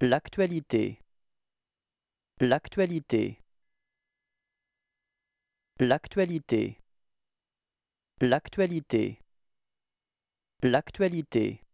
L'actualité. L'actualité. L'actualité. L'actualité. L'actualité.